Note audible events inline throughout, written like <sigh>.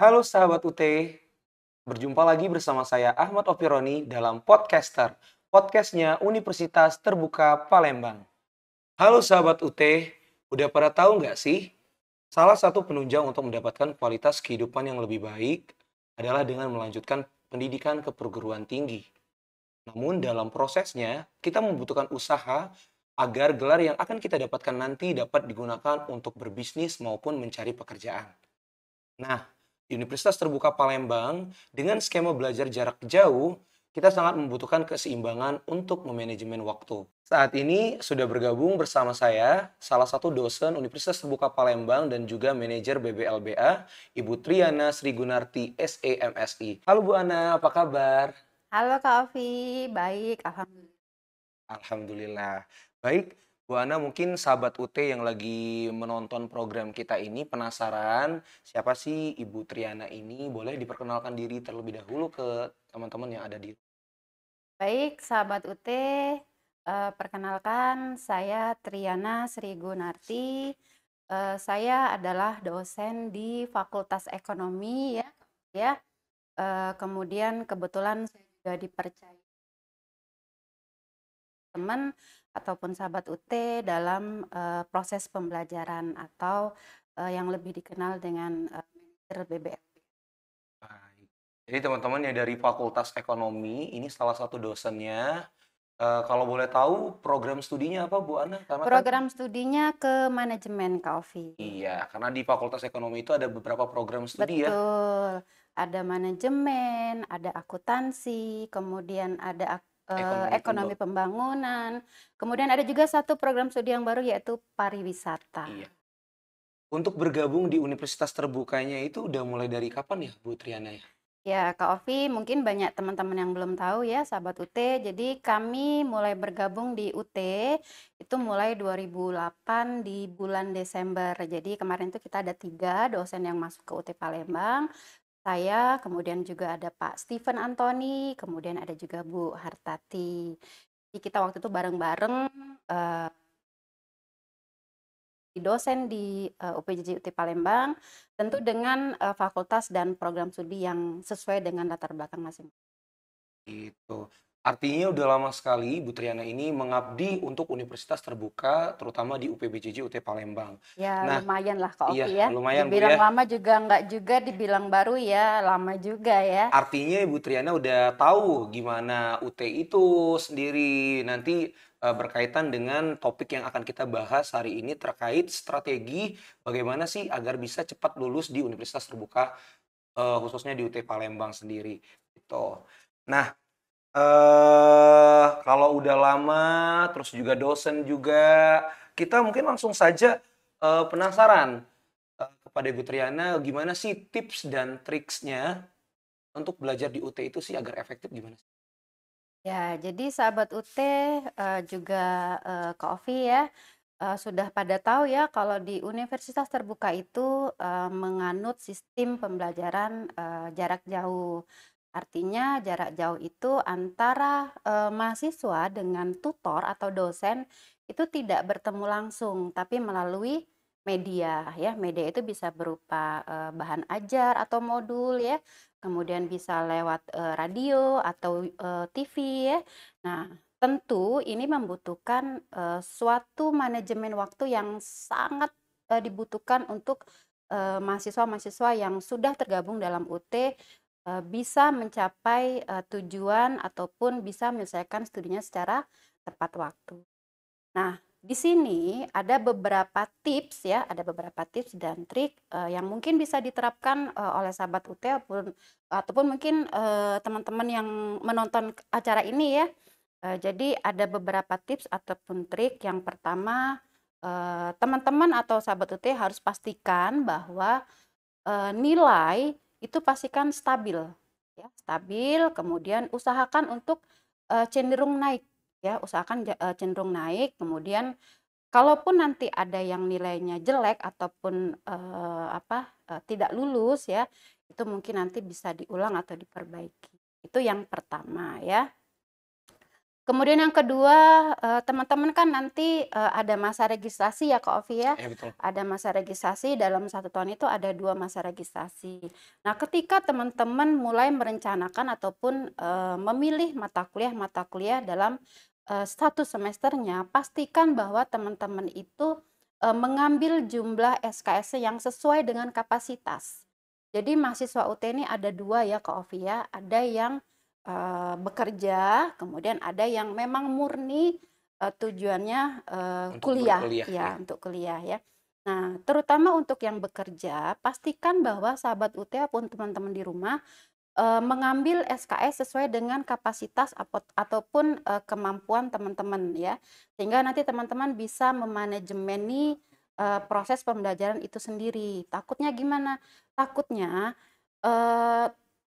Halo sahabat UT, berjumpa lagi bersama saya Ahmad Opironi dalam Podcaster, podcastnya Universitas Terbuka Palembang. Halo sahabat UT, udah pada tahu nggak sih? Salah satu penunjang untuk mendapatkan kualitas kehidupan yang lebih baik adalah dengan melanjutkan pendidikan ke perguruan tinggi. Namun dalam prosesnya, kita membutuhkan usaha agar gelar yang akan kita dapatkan nanti dapat digunakan untuk berbisnis maupun mencari pekerjaan. Nah, Universitas Terbuka Palembang dengan skema belajar jarak jauh, kita sangat membutuhkan keseimbangan untuk memanajemen waktu. Saat ini sudah bergabung bersama saya salah satu dosen Universitas Terbuka Palembang dan juga manajer BBLBA, Ibu Triana Sri Gunarti, SEMSI. Halo Bu Ana, apa kabar? Halo Kak Ovi, baik, alhamdulillah. Alhamdulillah. Baik, Bu Ana mungkin sahabat UT yang lagi menonton program kita ini penasaran siapa sih Ibu Triana ini boleh diperkenalkan diri terlebih dahulu ke teman-teman yang ada di Baik sahabat UT eh, perkenalkan saya Triana Sri Gunarti eh, saya adalah dosen di Fakultas Ekonomi ya ya eh, kemudian kebetulan saya juga dipercaya teman ataupun sahabat UT dalam uh, proses pembelajaran atau uh, yang lebih dikenal dengan uh, eh, BBM. Jadi teman-teman ya dari Fakultas Ekonomi ini salah satu dosennya. Uh, kalau boleh tahu program studinya apa Bu Ana? Karena program kan... studinya ke manajemen Kaufi. Iya, karena di Fakultas Ekonomi itu ada beberapa program studi Betul. ya. Betul. Ada manajemen, ada akuntansi, kemudian ada Eh, ekonomi, ekonomi pembangunan. Kemudian ada juga satu program studi yang baru yaitu pariwisata. Iya. Untuk bergabung di universitas terbukanya itu udah mulai dari kapan ya Bu Triana ya? Ya Kak Ovi mungkin banyak teman-teman yang belum tahu ya sahabat UT. Jadi kami mulai bergabung di UT itu mulai 2008 di bulan Desember. Jadi kemarin itu kita ada tiga dosen yang masuk ke UT Palembang. Saya, kemudian juga ada Pak Steven Anthony kemudian ada juga Bu Hartati. Jadi kita waktu itu bareng-bareng, uh, dosen di, uh, eh, UPJJ UT Palembang, tentu dengan, uh, fakultas dan program studi yang sesuai dengan latar belakang masing Gitu. Artinya udah lama sekali Bu Triana ini mengabdi untuk universitas terbuka, terutama di UPBJJ UT Palembang. Ya nah, lumayan lah kok iya, ya. Lumayan dibilang ya. lama juga nggak juga, dibilang baru ya lama juga ya. Artinya Bu Triana udah tahu gimana UT itu sendiri. Nanti eh, berkaitan dengan topik yang akan kita bahas hari ini terkait strategi bagaimana sih agar bisa cepat lulus di universitas terbuka eh, khususnya di UT Palembang sendiri. Gitu. Nah, uh, kalau udah lama terus juga dosen juga kita mungkin langsung saja uh, penasaran uh, kepada Ibu Triana gimana sih tips dan triksnya untuk belajar di UT itu sih agar efektif gimana sih? Ya, jadi sahabat UT uh, juga uh, Kofi ya uh, sudah pada tahu ya kalau di universitas terbuka itu uh, menganut sistem pembelajaran uh, jarak jauh. Artinya jarak jauh itu antara, e, mahasiswa dengan tutor atau dosen itu tidak bertemu langsung, tapi melalui media ya. Media itu bisa berupa, e, bahan ajar atau modul ya, kemudian bisa lewat, e, radio atau, e, TV ya. Nah, tentu ini membutuhkan, e, suatu manajemen waktu yang sangat, e, dibutuhkan untuk, mahasiswa-mahasiswa yang sudah tergabung dalam UT Eh, bisa mencapai, uh, tujuan ataupun bisa menyelesaikan studinya secara tepat waktu. Nah, di sini ada beberapa tips ya, ada beberapa tips dan trik, uh, yang mungkin bisa diterapkan, uh, oleh sahabat UT ataupun ataupun mungkin, teman teman-teman yang menonton acara ini ya. Uh, jadi ada beberapa tips ataupun trik. Yang pertama, teman teman-teman atau sahabat UT harus pastikan bahwa, uh, nilai itu pastikan stabil ya stabil kemudian usahakan untuk uh, cenderung naik ya usahakan uh, cenderung naik kemudian kalaupun nanti ada yang nilainya jelek ataupun uh, apa uh, tidak lulus ya itu mungkin nanti bisa diulang atau diperbaiki itu yang pertama ya Kemudian yang kedua, eh, teman-teman kan nanti, eh, ada masa registrasi ya Kak Ovi ya, ya ada masa registrasi dalam satu tahun itu ada dua masa registrasi. Nah ketika teman-teman mulai merencanakan ataupun, eh, memilih mata kuliah-mata kuliah dalam, satu semesternya, pastikan bahwa teman-teman itu, mengambil jumlah sks yang sesuai dengan kapasitas. Jadi mahasiswa UT ini ada dua ya Kak Ovi ya, ada yang Eh, bekerja, kemudian ada yang memang murni uh, tujuannya uh, untuk kuliah, kuliah ya, ya untuk kuliah ya. Nah, terutama untuk yang bekerja, pastikan bahwa sahabat UT pun teman-teman di rumah uh, mengambil SKS sesuai dengan kapasitas ataupun uh, kemampuan teman-teman ya. Sehingga nanti teman-teman bisa memanajemeni uh, proses pembelajaran itu sendiri. Takutnya gimana? Takutnya uh,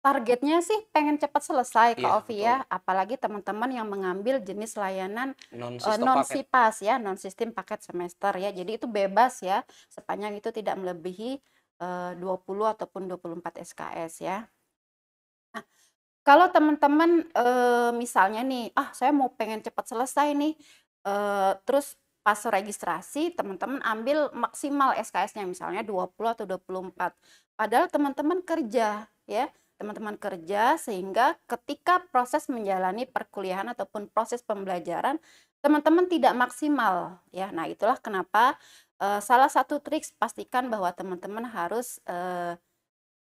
targetnya sih pengen cepat selesai ke iya, Ovi ya, apalagi teman-teman yang mengambil jenis layanan eh, non, uh, non ya, non sistem paket semester ya. Jadi itu bebas ya, sepanjang itu tidak melebihi eh, uh, 20 ataupun 24 SKS ya. Nah, kalau teman-teman uh, misalnya nih, ah saya mau pengen cepat selesai nih, uh, terus pas registrasi teman-teman ambil maksimal SKS-nya misalnya 20 atau 24. Padahal teman-teman kerja ya teman-teman kerja sehingga ketika proses menjalani perkuliahan ataupun proses pembelajaran teman-teman tidak maksimal ya nah itulah kenapa uh, salah satu trik pastikan bahwa teman-teman harus uh,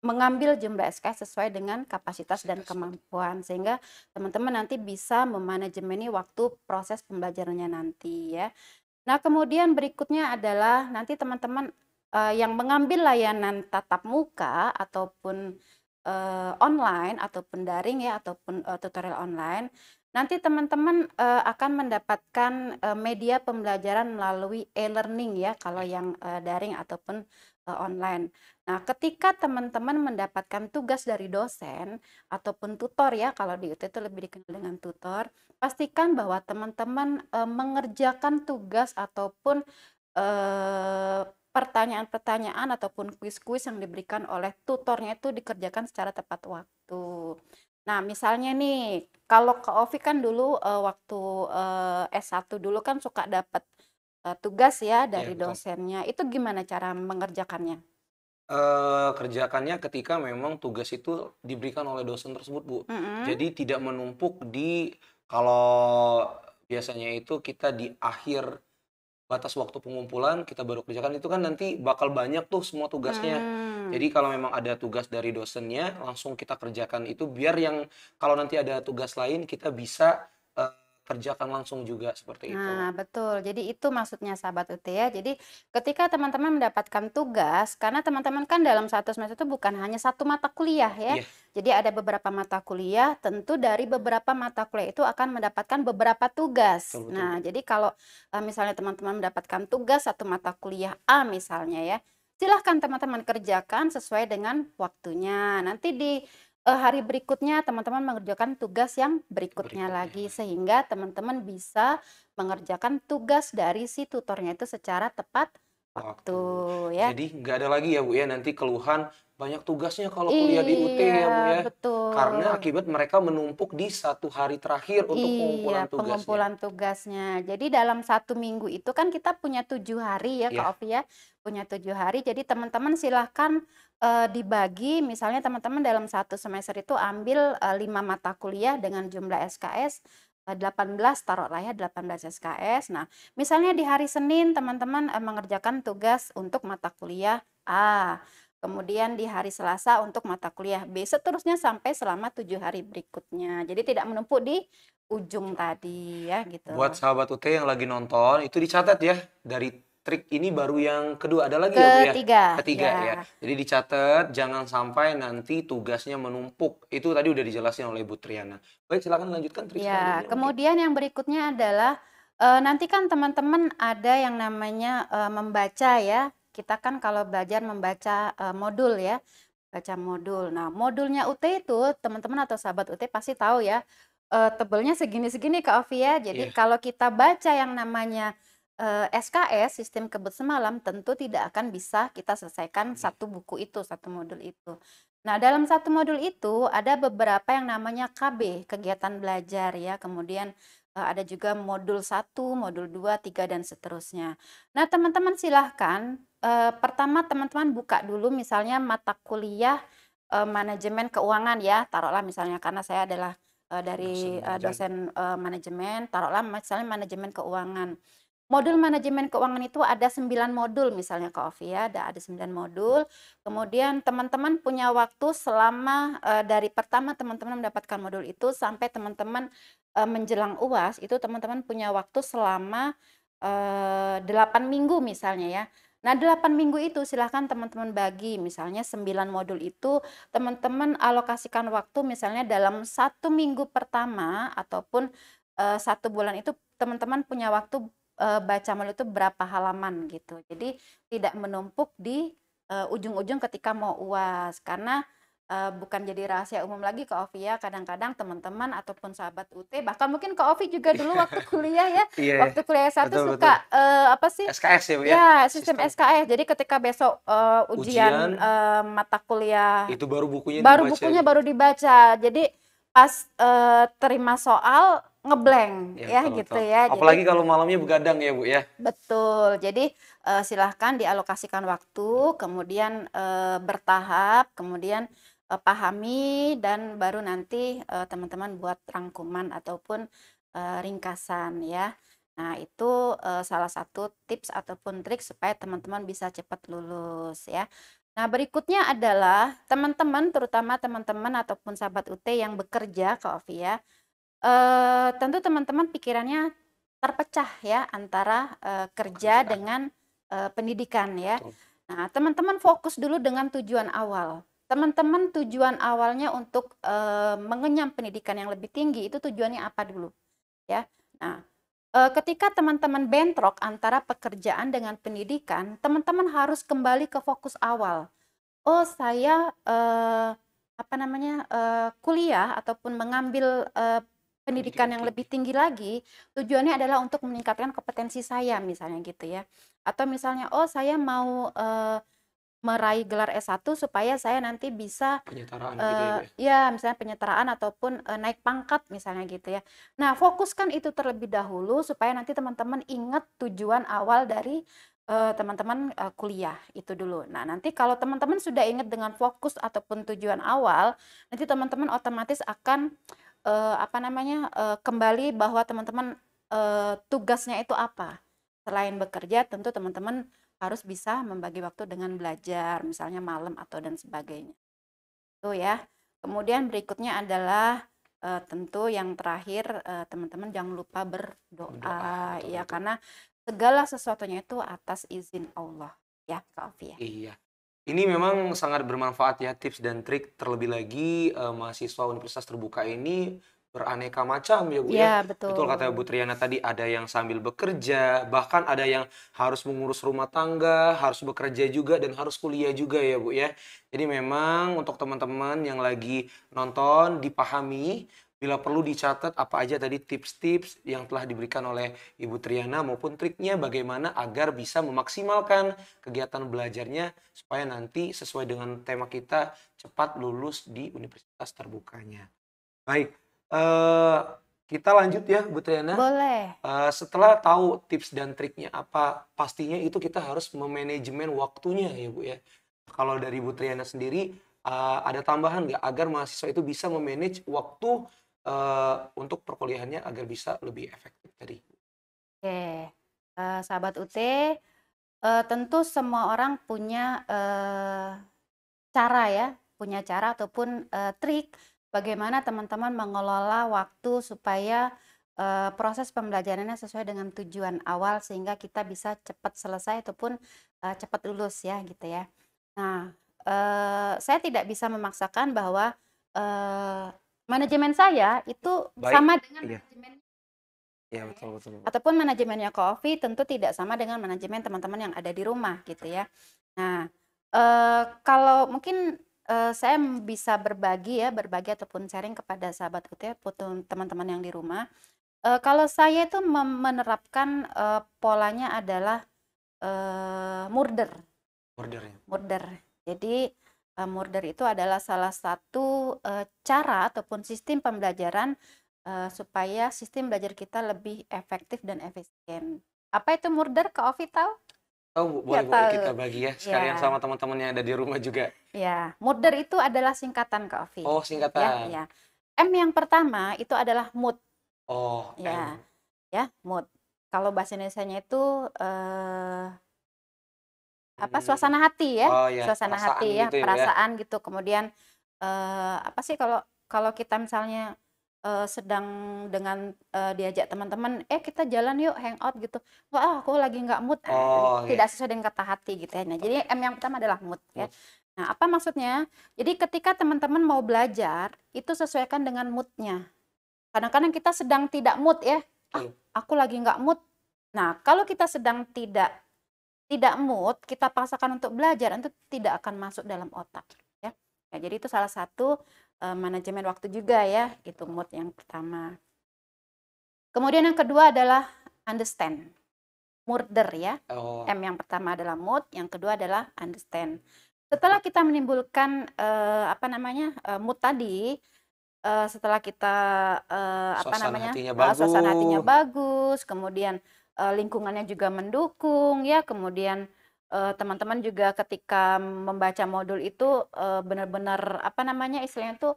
mengambil jumlah SK sesuai dengan kapasitas dan kemampuan sehingga teman-teman nanti bisa memanajemeni waktu proses pembelajarannya nanti ya nah kemudian berikutnya adalah nanti teman-teman uh, yang mengambil layanan tatap muka ataupun uh, online ataupun daring ya ataupun uh, tutorial online nanti teman-teman uh, akan mendapatkan uh, media pembelajaran melalui e-learning ya kalau iya. yang uh, daring ataupun uh, online. Nah, ketika teman-teman mendapatkan tugas dari dosen ataupun tutor ya kalau di UT itu lebih dikenal dengan tutor, pastikan bahwa teman-teman uh, mengerjakan tugas ataupun pertanyaan-pertanyaan ataupun kuis-kuis yang diberikan oleh tutornya itu dikerjakan secara tepat waktu. Nah, misalnya nih, kalau ke Ovi kan dulu uh, waktu uh, eh, S1 dulu kan suka dapat uh, eh, tugas ya iya, dari ya, dosennya. Itu gimana cara mengerjakannya? Uh, kerjakannya ketika memang tugas itu diberikan oleh dosen tersebut, Bu. Mm -hmm. Jadi tidak menumpuk di kalau biasanya itu kita di akhir batas waktu pengumpulan kita baru kerjakan itu kan nanti bakal banyak tuh semua tugasnya. Hmm. Jadi kalau memang ada tugas dari dosennya langsung kita kerjakan itu biar yang kalau nanti ada tugas lain kita bisa kerjakan langsung juga seperti itu. Nah, betul. Jadi itu maksudnya sahabat UT ya. Jadi ketika teman-teman mendapatkan tugas, karena teman-teman kan dalam satu semester itu bukan hanya satu mata kuliah ya. Yeah. Jadi ada beberapa mata kuliah, tentu dari beberapa mata kuliah itu akan mendapatkan beberapa tugas. Betul, betul. Nah, jadi kalau eh, misalnya teman-teman mendapatkan tugas satu mata kuliah A misalnya ya, silahkan teman-teman kerjakan sesuai dengan waktunya. Nanti di uh, hari berikutnya teman-teman mengerjakan tugas yang berikutnya lagi, sehingga teman-teman bisa mengerjakan tugas dari si tutornya itu secara tepat waktu Waktu. ya. Jadi nggak ada lagi ya Bu ya nanti keluhan banyak tugasnya kalau kuliah di UT iya, ya Bu ya. Betul. Karena akibat mereka menumpuk di satu hari terakhir untuk iya, pengumpulan tugasnya. pengumpulan tugasnya. Jadi dalam satu minggu itu kan kita punya tujuh hari ya yeah. Kak iya. Ovi ya. Punya tujuh hari. Jadi teman-teman silahkan uh, dibagi misalnya teman-teman dalam satu semester itu ambil uh, lima mata kuliah dengan jumlah SKS 18 taruhlah ya 18 SKS. Nah, misalnya di hari Senin teman-teman eh, mengerjakan tugas untuk mata kuliah A kemudian di hari Selasa untuk mata kuliah B seterusnya sampai selama tujuh hari berikutnya jadi tidak menumpuk di ujung tadi ya gitu buat sahabat UT yang lagi nonton itu dicatat ya dari trik ini baru yang kedua ada lagi ya, ya? ketiga, ya ketiga ya. ya jadi dicatat jangan sampai nanti tugasnya menumpuk itu tadi udah dijelasin oleh Bu Triana baik silakan lanjutkan trik ya, ya. kemudian yang berikutnya adalah e, nanti kan teman-teman ada yang namanya e, membaca ya kita kan kalau belajar membaca uh, modul ya, baca modul. Nah, modulnya UT itu teman-teman atau sahabat UT pasti tahu ya, uh, tebelnya segini-segini Kak Ovi ya. Jadi yeah. kalau kita baca yang namanya uh, eh, SKS, sistem kebut semalam, tentu tidak akan bisa kita selesaikan yeah. Hmm. satu buku itu, satu modul itu. Nah, dalam satu modul itu ada beberapa yang namanya KB, kegiatan belajar ya. Kemudian ada juga modul 1, modul 2, 3 dan seterusnya. Nah, teman-teman silahkan uh, pertama teman-teman buka dulu misalnya mata kuliah uh, manajemen keuangan ya, taruhlah misalnya karena saya adalah uh, dari uh, dosen uh, manajemen, taruhlah misalnya manajemen keuangan. Modul manajemen keuangan itu ada 9 modul misalnya Kak Ovi ya, ada, ada 9 modul. Kemudian teman-teman punya waktu selama uh, dari pertama teman-teman mendapatkan modul itu sampai teman-teman uh, menjelang UAS itu teman-teman punya waktu selama delapan minggu misalnya ya. Nah, 8 minggu itu silahkan teman-teman bagi, misalnya 9 modul itu teman-teman alokasikan waktu misalnya dalam satu minggu pertama ataupun uh, satu bulan itu teman-teman punya waktu uh, baca modul itu berapa halaman gitu. Jadi tidak menumpuk di eh, ujung-ujung uh, ketika mau UAS karena uh, bukan jadi rahasia umum lagi ke Ovi ya kadang-kadang teman-teman ataupun sahabat UT bahkan mungkin ke Ovi juga dulu waktu <laughs> kuliah ya yeah, iya. waktu kuliah satu suka Uh, apa sih SKS ya ya, ya sistem, SKS jadi ketika besok uh, ujian, ujian uh, mata kuliah itu baru bukunya baru dibaca. bukunya baru dibaca jadi pas uh, terima soal ngeblank iya, ya, gitu ya gitu tahu. ya. Apalagi jadi, kalau malamnya begadang ya Bu ya. Betul. Jadi uh, silahkan dialokasikan waktu, kemudian uh, bertahap, kemudian Eh, pahami dan baru nanti eh, teman-teman buat rangkuman ataupun eh, ringkasan ya. Nah, itu salah satu tips ataupun trik supaya teman-teman bisa cepat lulus ya. Nah, berikutnya adalah teman-teman terutama teman-teman ataupun sahabat UT yang bekerja ke Ovi ya. Uh, tentu teman-teman pikirannya terpecah ya antara uh, kerja dengan uh, pendidikan ya. Nah, teman-teman fokus dulu dengan tujuan awal teman-teman tujuan awalnya untuk e, mengenyam pendidikan yang lebih tinggi itu tujuannya apa dulu ya nah e, ketika teman-teman bentrok antara pekerjaan dengan pendidikan teman-teman harus kembali ke fokus awal oh saya e, apa namanya e, kuliah ataupun mengambil e, pendidikan yang lebih tinggi lagi tujuannya adalah untuk meningkatkan kompetensi saya misalnya gitu ya atau misalnya oh saya mau e, meraih gelar S1 supaya saya nanti bisa penyetaraan uh, gitu ya. ya? Iya, misalnya penyetaraan ataupun uh, naik pangkat misalnya gitu ya. Nah, fokuskan itu terlebih dahulu supaya nanti teman-teman ingat tujuan awal dari eh, teman-teman uh, uh, kuliah itu dulu. Nah, nanti kalau teman-teman sudah ingat dengan fokus ataupun tujuan awal, nanti teman-teman otomatis akan uh, apa namanya? Uh, kembali bahwa teman-teman uh, tugasnya itu apa. Selain bekerja, tentu teman-teman harus bisa membagi waktu dengan belajar, misalnya malam atau dan sebagainya. Itu ya. Kemudian berikutnya adalah e, tentu yang terakhir eh, teman-teman jangan lupa berdoa, berdoa ya betul. karena segala sesuatunya itu atas izin Allah ya, Kak ya. Iya. Ini memang sangat bermanfaat ya tips dan trik terlebih lagi e, mahasiswa universitas terbuka ini beraneka macam ya Bu ya. ya. Betul. betul kata Bu Triana tadi ada yang sambil bekerja, bahkan ada yang harus mengurus rumah tangga, harus bekerja juga dan harus kuliah juga ya Bu ya. Jadi memang untuk teman-teman yang lagi nonton dipahami bila perlu dicatat apa aja tadi tips-tips yang telah diberikan oleh Ibu Triana maupun triknya bagaimana agar bisa memaksimalkan kegiatan belajarnya supaya nanti sesuai dengan tema kita cepat lulus di universitas terbukanya. Baik, uh, kita lanjut ya Bu Triana. Boleh. Uh, setelah tahu tips dan triknya apa, pastinya itu kita harus memanajemen waktunya ya Bu ya. Kalau dari Bu Triana sendiri uh, ada tambahan nggak agar mahasiswa itu bisa memanage waktu uh, untuk perkuliahannya agar bisa lebih efektif tadi? Oke, uh, sahabat UT, uh, tentu semua orang punya uh, cara ya, punya cara ataupun uh, trik bagaimana teman-teman mengelola waktu supaya uh, proses pembelajarannya sesuai dengan tujuan awal sehingga kita bisa cepat selesai ataupun uh, cepat lulus ya gitu ya. Nah, uh, saya tidak bisa memaksakan bahwa uh, manajemen saya itu Baik. sama dengan iya. manajemen Ya, betul, betul, Ataupun manajemennya Coffee tentu tidak sama dengan manajemen teman-teman yang ada di rumah gitu ya. Nah, e, kalau mungkin uh, saya bisa berbagi ya, berbagi ataupun sharing kepada sahabat UT, ya, teman-teman yang di rumah. Uh, kalau saya itu menerapkan uh, polanya adalah uh, murder. Murder. Ya? Murder. Jadi uh, murder itu adalah salah satu uh, cara ataupun sistem pembelajaran uh, supaya sistem belajar kita lebih efektif dan efisien. Apa itu murder, Kak Ovi tahu? Oh, boleh, ya, boleh kita bagi ya iya. sekalian ya. sama teman-temannya ada di rumah juga. Ya, moder itu adalah singkatan Kak Ovi. Oh, singkatan. Ya, ya. M yang pertama itu adalah mood. Oh, ya. M. Iya. Ya, mood. Kalau bahasa Indonesia-nya itu eh apa hmm. suasana hati ya? Oh, ya. Suasana perasaan hati ya, gitu ya, ya. perasaan ya. gitu. Kemudian eh apa sih kalau kalau kita misalnya uh, sedang dengan, uh, diajak teman-teman, "Eh, kita jalan yuk, hangout," gitu. Wah ah, aku lagi nggak mood," ah, Oh, iya. tidak sesuai dengan kata hati gitu ya. Nah, jadi M yang pertama adalah mood ya. Nah, apa maksudnya? Jadi ketika teman-teman mau belajar, itu sesuaikan dengan moodnya. Kadang-kadang kita sedang tidak mood ya, "Ah, iya. aku lagi nggak mood." Nah, kalau kita sedang tidak tidak mood, kita paksakan untuk belajar, itu tidak akan masuk dalam otak ya. Ya, jadi itu salah satu uh, manajemen waktu juga ya itu mood yang pertama kemudian yang kedua adalah understand murder ya oh. m yang pertama adalah mood yang kedua adalah understand setelah kita menimbulkan uh, apa namanya uh, mood tadi uh, setelah kita uh, apa namanya hatinya bagus. suasana hatinya bagus kemudian uh, lingkungannya juga mendukung ya kemudian Eh, teman-teman juga ketika membaca modul itu eh, benar-benar apa namanya istilahnya tuh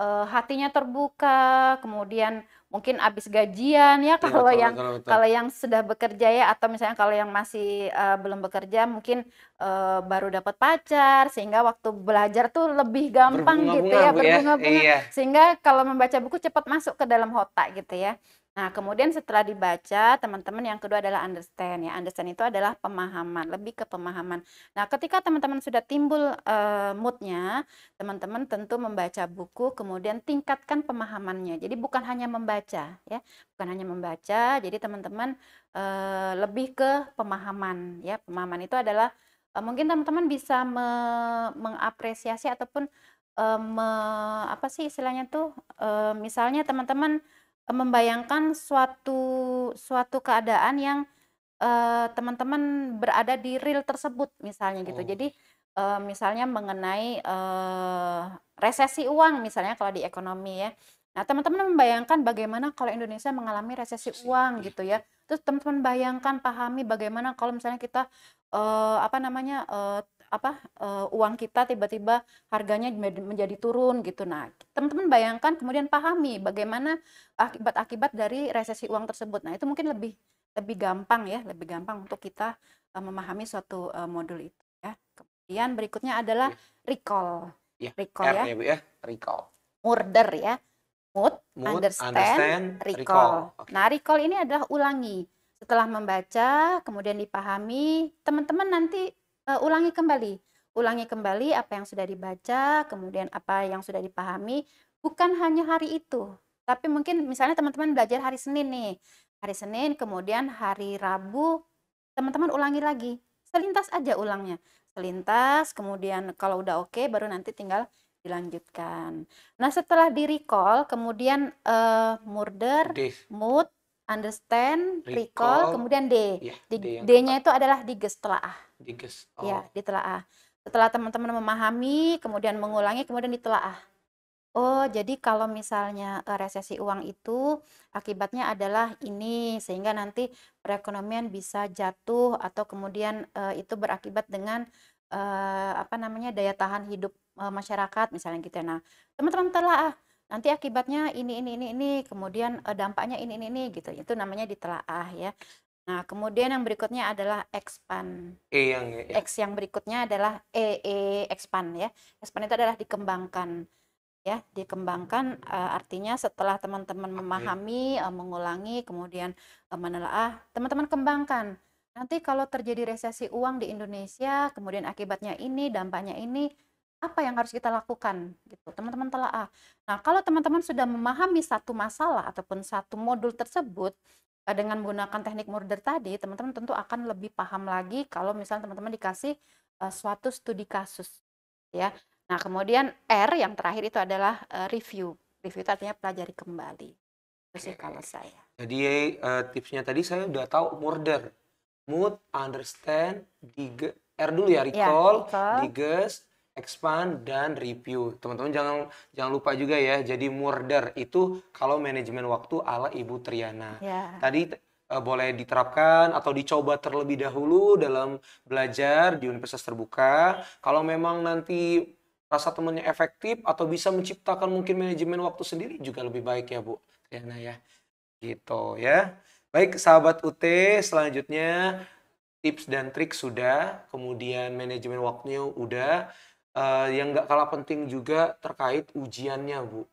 eh, hatinya terbuka, kemudian mungkin habis gajian ya iya, kalau ya, yang betul, kalau yang sudah bekerja ya atau misalnya kalau yang masih uh, belum bekerja mungkin uh, baru dapat pacar sehingga waktu belajar tuh lebih gampang gitu ya, ya berbunga-bunga ya. sehingga kalau membaca buku cepat masuk ke dalam otak gitu ya. Nah, kemudian setelah dibaca, teman-teman yang kedua adalah understand ya. Understand itu adalah pemahaman, lebih ke pemahaman. Nah, ketika teman-teman sudah timbul uh, moodnya, teman-teman tentu membaca buku, kemudian tingkatkan pemahamannya. Jadi bukan hanya membaca ya, bukan hanya membaca. Jadi teman-teman uh, lebih ke pemahaman ya. Pemahaman itu adalah uh, mungkin teman-teman bisa me mengapresiasi ataupun me apa sih istilahnya tuh? misalnya teman-teman Eh, membayangkan suatu suatu keadaan yang eh, teman-teman uh, berada di real tersebut misalnya gitu. Oh. Jadi uh, misalnya mengenai uh, resesi uang misalnya kalau di ekonomi ya. Nah, teman-teman membayangkan bagaimana kalau Indonesia mengalami resesi uang iya. gitu ya. Terus teman-teman bayangkan pahami bagaimana kalau misalnya kita uh, apa namanya uh, apa uh, uang kita tiba-tiba harganya menjadi turun gitu. Nah, teman-teman bayangkan kemudian pahami bagaimana akibat-akibat dari resesi uang tersebut. Nah, itu mungkin lebih lebih gampang ya, lebih gampang untuk kita uh, memahami suatu uh, modul itu ya. Kemudian berikutnya adalah iya. recall. Ya, recall R ya. ya, ya. Recall. Murder ya. Mood, Mood understand, understand, recall. recall. Okay. Nah, recall ini adalah ulangi. Setelah membaca, kemudian dipahami, teman-teman nanti uh, ulangi kembali. Ulangi kembali apa yang sudah dibaca, kemudian apa yang sudah dipahami, bukan hanya hari itu, tapi mungkin misalnya teman-teman belajar hari Senin nih. Hari Senin, kemudian hari Rabu, teman-teman ulangi lagi. Selintas aja ulangnya. Selintas, kemudian kalau udah oke baru nanti tinggal dilanjutkan. Nah, setelah di recall, kemudian uh, murder, Dave. mood, understand, recall, recall kemudian D. Yeah, D-nya D itu adalah digestelaah. Diges. Iya, oh. Ya, ditelaah. Setelah teman-teman memahami, kemudian mengulangi, kemudian ditelaah. Oh, jadi kalau misalnya eh, resesi uang itu akibatnya adalah ini sehingga nanti perekonomian bisa jatuh atau kemudian uh, itu berakibat dengan uh, apa namanya daya tahan hidup uh, masyarakat misalnya gitu. Ya. Nah, teman-teman telah ah nanti akibatnya ini ini ini ini kemudian eh, dampaknya ini ini ini gitu itu namanya ditelaah ya nah kemudian yang berikutnya adalah expand e yang e, ya. x yang berikutnya adalah e e expand ya expand itu adalah dikembangkan ya dikembangkan uh, artinya setelah teman-teman memahami uh, mengulangi kemudian uh, menelaah teman-teman kembangkan nanti kalau terjadi resesi uang di Indonesia kemudian akibatnya ini dampaknya ini apa yang harus kita lakukan gitu teman-teman telah ah nah kalau teman-teman sudah memahami satu masalah ataupun satu modul tersebut eh, dengan menggunakan teknik murder tadi teman-teman tentu akan lebih paham lagi kalau misalnya teman-teman dikasih uh, suatu studi kasus ya nah kemudian R yang terakhir itu adalah uh, review review itu artinya pelajari kembali itu sih kalau saya jadi uh, tipsnya tadi saya udah tahu murder mood understand dig R dulu ya iya, recall, ya, recall. diges expand dan review. Teman-teman jangan jangan lupa juga ya. Jadi murder itu kalau manajemen waktu ala Ibu Triana. Yeah. Tadi uh, boleh diterapkan atau dicoba terlebih dahulu dalam belajar di universitas terbuka. Kalau memang nanti rasa temannya efektif atau bisa menciptakan mungkin manajemen waktu sendiri juga lebih baik ya Bu Triana ya. Gitu ya. Baik sahabat UT, selanjutnya tips dan trik sudah, kemudian manajemen waktunya udah uh, yang nggak kalah penting juga terkait ujiannya bu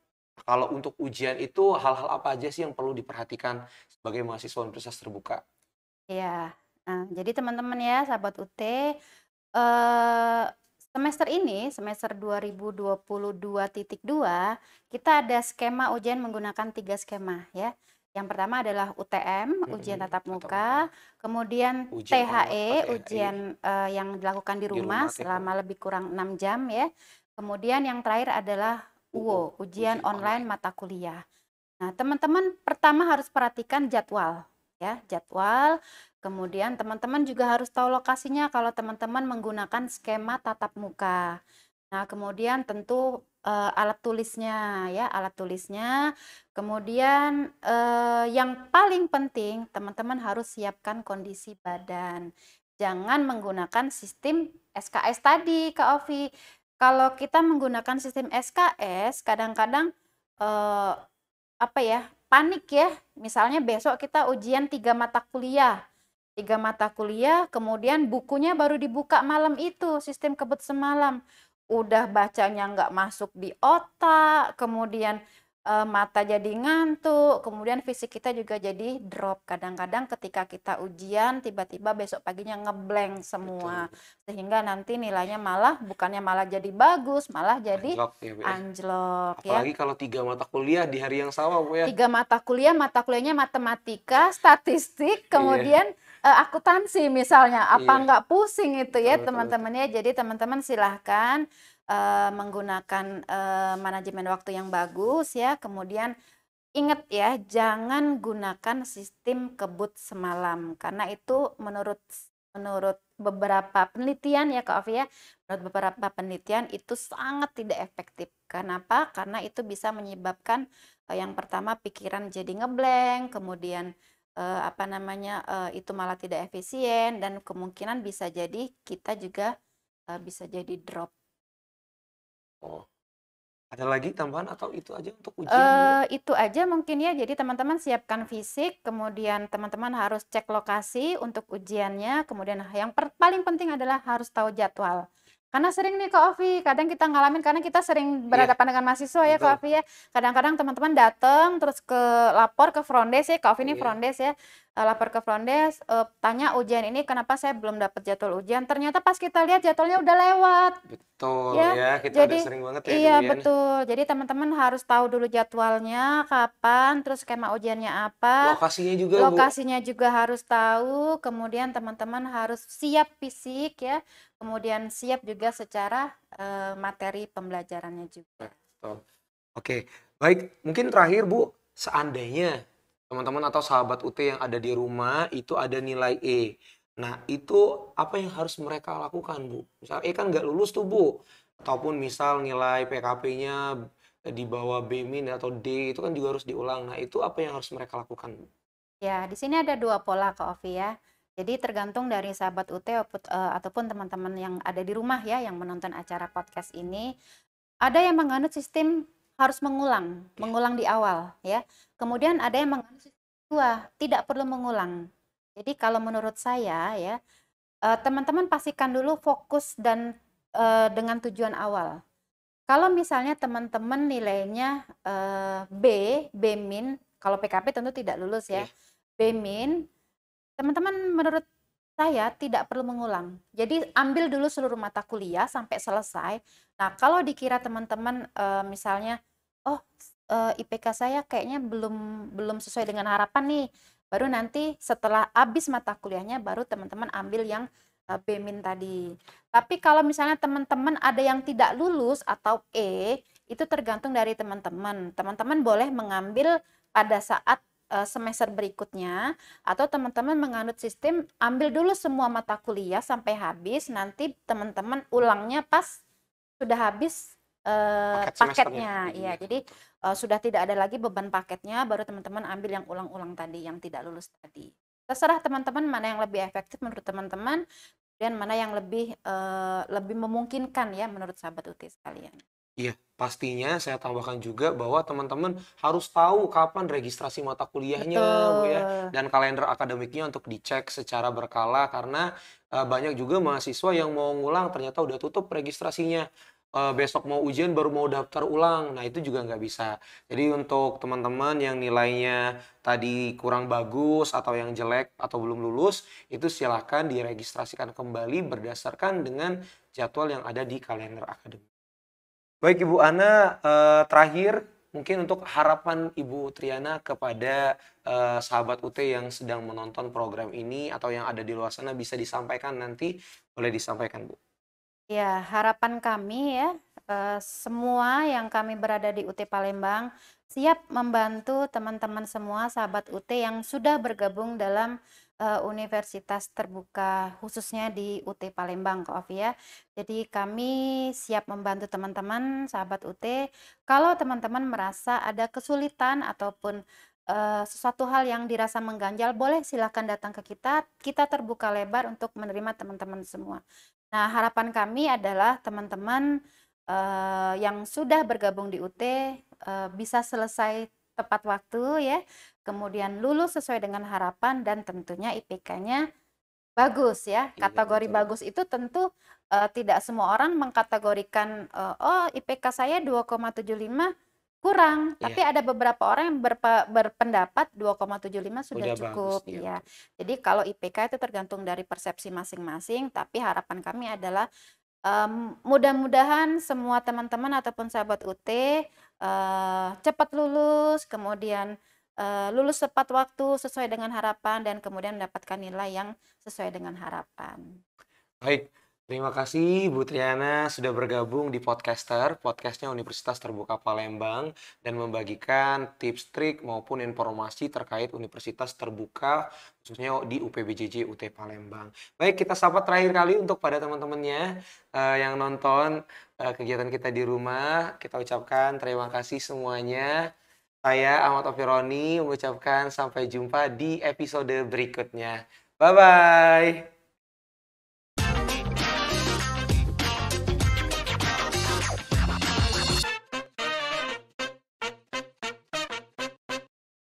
kalau untuk ujian itu hal-hal apa aja sih yang perlu diperhatikan sebagai mahasiswa universitas terbuka Iya, nah, jadi teman-teman ya sahabat UT eh, semester ini semester 2022.2 kita ada skema ujian menggunakan tiga skema ya yang pertama adalah UTM, ujian tatap muka, kemudian ujian THE, e. ujian uh, yang dilakukan di rumah, di rumah e. selama itu. lebih kurang enam jam ya. Kemudian yang terakhir adalah UO, UO ujian, ujian online, online mata kuliah. Nah, teman-teman pertama harus perhatikan jadwal ya, jadwal. Kemudian teman-teman juga harus tahu lokasinya kalau teman-teman menggunakan skema tatap muka. Nah, kemudian tentu uh, alat tulisnya ya alat tulisnya kemudian uh, yang paling penting teman-teman harus siapkan kondisi badan jangan menggunakan sistem SKS tadi Kak Ovi kalau kita menggunakan sistem SKS kadang-kadang uh, apa ya panik ya misalnya besok kita ujian tiga mata kuliah tiga mata kuliah kemudian bukunya baru dibuka malam itu sistem kebut semalam udah bacanya nggak masuk di otak, kemudian e, mata jadi ngantuk, kemudian fisik kita juga jadi drop. Kadang-kadang ketika kita ujian, tiba-tiba besok paginya ngeblank semua, Betul. sehingga nanti nilainya malah bukannya malah jadi bagus, malah jadi anjlok. Ya, ya. ya. Apalagi ya. kalau tiga mata kuliah di hari yang sama, bu ya. Tiga mata kuliah, mata kuliahnya matematika, statistik, iya. kemudian yeah uh, eh, akuntansi misalnya apa iya. nggak pusing itu ya teman-teman ya jadi teman-teman silahkan uh, menggunakan uh, manajemen waktu yang bagus ya kemudian Ingat ya, jangan gunakan sistem kebut semalam karena itu menurut menurut beberapa penelitian ya Kak ya, menurut beberapa penelitian itu sangat tidak efektif. Kenapa? Karena itu bisa menyebabkan yang pertama pikiran jadi ngebleng kemudian uh, apa namanya uh, itu malah tidak efisien dan kemungkinan bisa jadi kita juga uh, bisa jadi drop. Oh. Ada lagi tambahan atau itu aja untuk ujian? Uh, itu aja mungkin ya. Jadi teman-teman siapkan fisik, kemudian teman-teman harus cek lokasi untuk ujiannya. Kemudian yang paling penting adalah harus tahu jadwal. Karena sering nih Kak Ovi, kadang kita ngalamin karena kita sering iya. berhadapan yeah. dengan mahasiswa ya ke Kak Ovi ya. Kadang-kadang teman-teman datang terus ke lapor ke front desk ya, Kak Ovi ini yeah. front desk ya. Eh, lapor ke front desk, uh, tanya ujian ini kenapa saya belum dapat jadwal ujian. Ternyata pas kita lihat jadwalnya udah lewat. Betul ya, ya kita jadi, udah sering banget ya. Iya ujian. Ya betul. Jadi teman-teman harus tahu dulu jadwalnya kapan, terus skema ujiannya apa. Lokasinya juga. Lokasinya Bu. juga harus tahu. Kemudian teman-teman harus siap fisik ya. Kemudian siap juga secara uh, materi pembelajarannya juga. Betul. Oke, baik. Mungkin terakhir Bu, seandainya teman-teman atau sahabat UT yang ada di rumah itu ada nilai E. Nah, itu apa yang harus mereka lakukan, Bu? Misal E kan nggak lulus tuh, Bu. Ataupun misal nilai PKP-nya di bawah B min atau D itu kan juga harus diulang. Nah, itu apa yang harus mereka lakukan, Bu? Ya, di sini ada dua pola, Kak Ovi ya. Jadi tergantung dari sahabat UT e, ataupun teman-teman yang ada di rumah ya yang menonton acara podcast ini. Ada yang menganut sistem harus mengulang, mengulang di awal ya. Kemudian ada yang menganut kedua, tidak perlu mengulang. Jadi kalau menurut saya ya, eh, teman-teman pastikan dulu fokus dan uh, dengan tujuan awal. Kalau misalnya teman-teman nilainya uh, B, B min, kalau PKP tentu tidak lulus ya, iya. B min, teman-teman menurut saya tidak perlu mengulang. Jadi ambil dulu seluruh mata kuliah sampai selesai. Nah, kalau dikira teman-teman e, misalnya oh e, eh, IPK saya kayaknya belum belum sesuai dengan harapan nih. Baru nanti setelah habis mata kuliahnya baru teman-teman ambil yang e, B- tadi. Tapi kalau misalnya teman-teman ada yang tidak lulus atau E, itu tergantung dari teman-teman. Teman-teman boleh mengambil pada saat Eh, semester berikutnya atau teman-teman menganut sistem ambil dulu semua mata kuliah sampai habis nanti teman-teman ulangnya pas sudah habis uh, Paket paketnya ya jadi uh, sudah tidak ada lagi beban paketnya baru teman-teman ambil yang ulang-ulang tadi yang tidak lulus tadi terserah teman-teman mana yang lebih efektif menurut teman-teman dan mana yang lebih uh, lebih memungkinkan ya menurut sahabat uti sekalian Iya, pastinya saya tambahkan juga bahwa teman-teman harus tahu kapan registrasi mata kuliahnya, Bu ya, dan kalender akademiknya untuk dicek secara berkala karena uh, banyak juga mahasiswa yang mau ngulang ternyata udah tutup registrasinya. Uh, besok mau ujian baru mau daftar ulang, nah itu juga nggak bisa. Jadi untuk teman-teman yang nilainya tadi kurang bagus atau yang jelek atau belum lulus, itu silahkan diregistrasikan kembali berdasarkan dengan jadwal yang ada di kalender akademik. Baik Ibu Ana, eh, terakhir mungkin untuk harapan Ibu Triana kepada eh, sahabat UT yang sedang menonton program ini atau yang ada di luar sana bisa disampaikan nanti, boleh disampaikan Bu. Ya, harapan kami ya Eh, semua yang kami berada di UT Palembang siap membantu teman-teman semua sahabat UT yang sudah bergabung dalam uh, universitas terbuka khususnya di UT Palembang Kof ya. Jadi kami siap membantu teman-teman sahabat UT kalau teman-teman merasa ada kesulitan ataupun uh, sesuatu hal yang dirasa mengganjal, boleh silahkan datang ke kita. Kita terbuka lebar untuk menerima teman-teman semua. Nah, harapan kami adalah teman-teman uh, yang sudah bergabung di UT uh, eh, bisa selesai tepat waktu ya, kemudian lulus sesuai dengan harapan dan tentunya IPK-nya bagus ya. Iya, Kategori iya, bagus itu tentu uh, tidak semua orang mengkategorikan uh, oh IPK saya 2,75 kurang, iya. tapi ada beberapa orang yang berpe, berpendapat 2,75 sudah Udah cukup bagus, ya. Jadi kalau IPK itu tergantung dari persepsi masing-masing, tapi harapan kami adalah um, mudah-mudahan semua teman-teman ataupun sahabat UT, uh, cepat lulus, kemudian, uh, lulus tepat waktu sesuai dengan harapan dan kemudian mendapatkan nilai yang sesuai dengan harapan. Baik. Terima kasih Bu Triana sudah bergabung di Podcaster, podcastnya Universitas Terbuka Palembang, dan membagikan tips, trik, maupun informasi terkait Universitas Terbuka, khususnya di UPBJJ UT Palembang. Baik, kita sapa terakhir kali untuk pada teman-temannya uh, yang nonton uh, kegiatan kita di rumah. Kita ucapkan terima kasih semuanya. Saya Ahmad Ofironi mengucapkan sampai jumpa di episode berikutnya. Bye-bye!